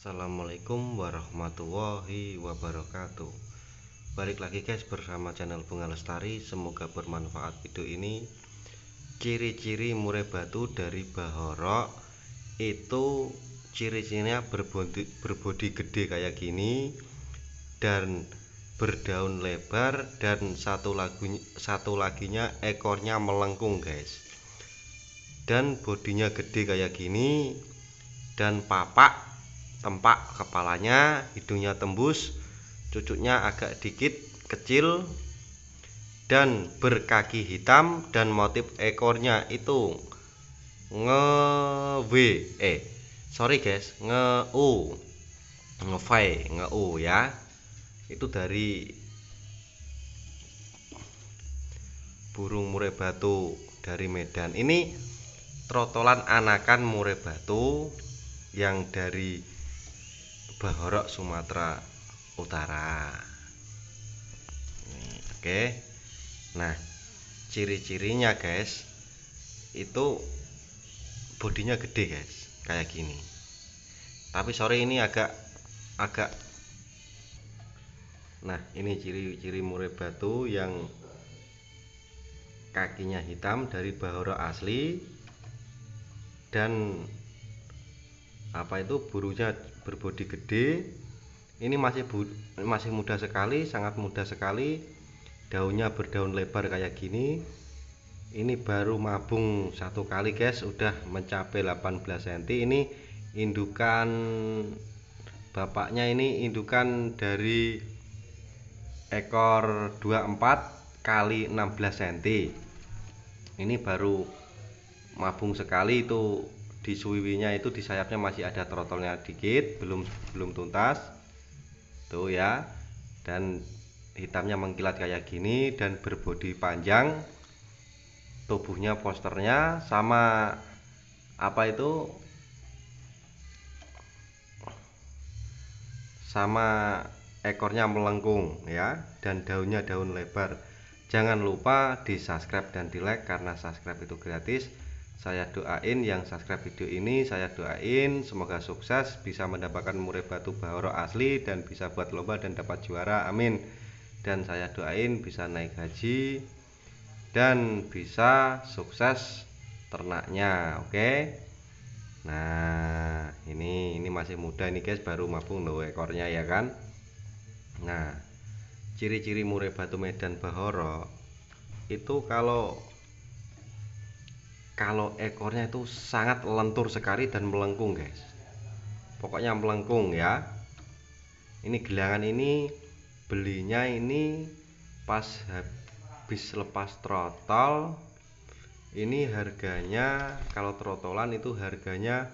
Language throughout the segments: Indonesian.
Assalamualaikum warahmatullahi wabarakatuh Balik lagi guys bersama channel Bunga Lestari Semoga bermanfaat video ini Ciri-ciri murai batu dari bahorok Itu ciri-cirinya berbodi, berbodi gede kayak gini Dan berdaun lebar Dan satu, lagunya, satu laginya ekornya melengkung guys Dan bodinya gede kayak gini Dan papak tempak kepalanya hidungnya tembus cucuknya agak dikit kecil dan berkaki hitam dan motif ekornya itu nge w eh sorry guys nge u nge v nge u ya itu dari burung murai batu dari Medan ini trotolan anakan murai batu yang dari Bahorok Sumatera Utara oke nah ciri-cirinya guys itu bodinya gede guys kayak gini tapi sore ini agak agak nah ini ciri-ciri murai batu yang kakinya hitam dari bahorok asli dan apa itu burunya berbodi gede ini masih bu, masih mudah sekali sangat mudah sekali daunnya berdaun lebar kayak gini ini baru mabung satu kali guys udah mencapai 18 cm ini indukan bapaknya ini indukan dari ekor 24 kali 16 cm ini baru mabung sekali itu di suwiwinya itu di sayapnya masih ada trotolnya dikit belum belum tuntas tuh ya dan hitamnya mengkilat kayak gini dan berbodi panjang tubuhnya posternya sama apa itu sama ekornya melengkung ya dan daunnya daun lebar jangan lupa di subscribe dan di like karena subscribe itu gratis saya doain yang subscribe video ini saya doain semoga sukses bisa mendapatkan murai batu bahoro asli dan bisa buat lomba dan dapat juara amin dan saya doain bisa naik haji dan bisa sukses ternaknya oke okay? nah ini ini masih muda ini guys baru mabung loh ekornya ya kan nah ciri-ciri murai batu medan bahoro itu kalau kalau ekornya itu sangat lentur sekali dan melengkung guys pokoknya melengkung ya ini gelangan ini belinya ini pas habis lepas trotol ini harganya kalau trotolan itu harganya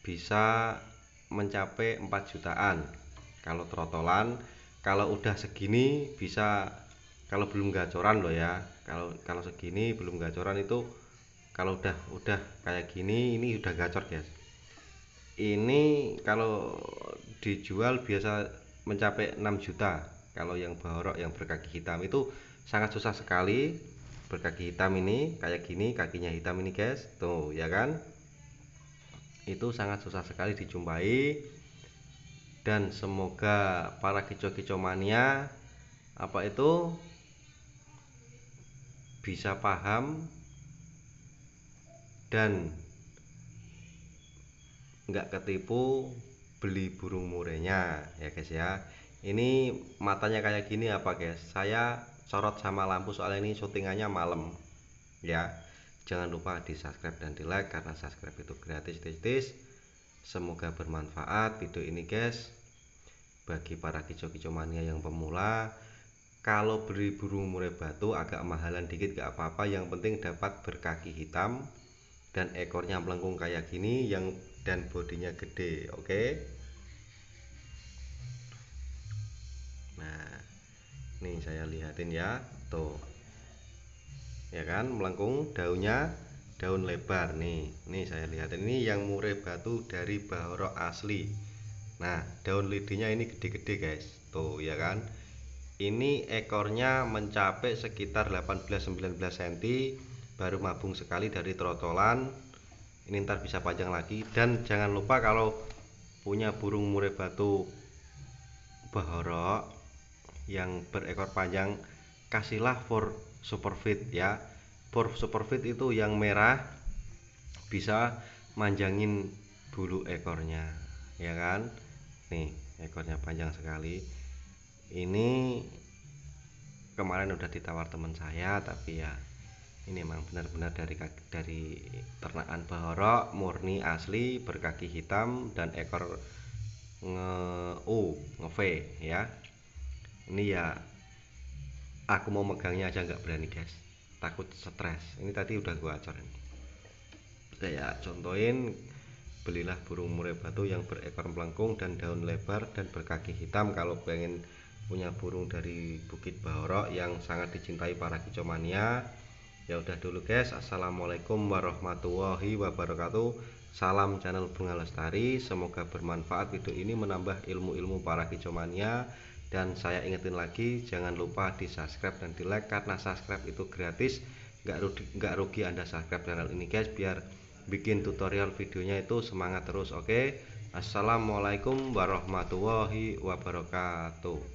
bisa mencapai 4 jutaan kalau trotolan kalau udah segini bisa kalau belum gacoran loh ya kalau kalau segini belum gacoran itu kalau udah udah kayak gini ini udah gacor guys ini kalau dijual biasa mencapai 6 juta kalau yang borok yang berkaki hitam itu sangat susah sekali berkaki hitam ini kayak gini kakinya hitam ini guys tuh ya kan itu sangat susah sekali dijumpai dan semoga para kicau-kicau mania apa itu bisa paham dan nggak ketipu beli burung murainya ya guys ya ini matanya kayak gini apa guys saya sorot sama lampu soal ini syutingannya malam ya jangan lupa di subscribe dan di like karena subscribe itu gratis titis. semoga bermanfaat video ini guys bagi para kicau-kicau mania yang pemula kalau beli burung murai batu agak mahalan dikit gak apa-apa yang penting dapat berkaki hitam dan ekornya melengkung kayak gini yang dan bodinya gede oke okay? nah ini saya lihatin ya tuh ya kan melengkung daunnya daun lebar nih nih saya lihatin ini yang murai batu dari bahorok asli nah daun lidinya ini gede-gede guys tuh ya kan ini ekornya mencapai sekitar 18-19 cm baru mabung sekali dari trotolan ini ntar bisa panjang lagi dan jangan lupa kalau punya burung murai batu bahorok yang berekor panjang kasihlah for super fit ya for super fit itu yang merah bisa manjangin bulu ekornya ya kan nih ekornya panjang sekali ini kemarin udah ditawar teman saya tapi ya ini memang benar-benar dari kaki, dari ternakan bahorok murni asli berkaki hitam dan ekor nge u nge v ya ini ya aku mau megangnya aja nggak berani guys takut stres ini tadi udah gua ajarin saya contohin belilah burung murai batu yang berekor melengkung dan daun lebar dan berkaki hitam kalau pengen punya burung dari Bukit Bahorok yang sangat dicintai para kicomania ya udah dulu guys assalamualaikum warahmatullahi wabarakatuh salam channel bunga lestari semoga bermanfaat video ini menambah ilmu-ilmu para kicomania dan saya ingetin lagi jangan lupa di subscribe dan di like karena subscribe itu gratis nggak rugi, nggak rugi anda subscribe channel ini guys biar bikin tutorial videonya itu semangat terus oke okay? assalamualaikum warahmatullahi wabarakatuh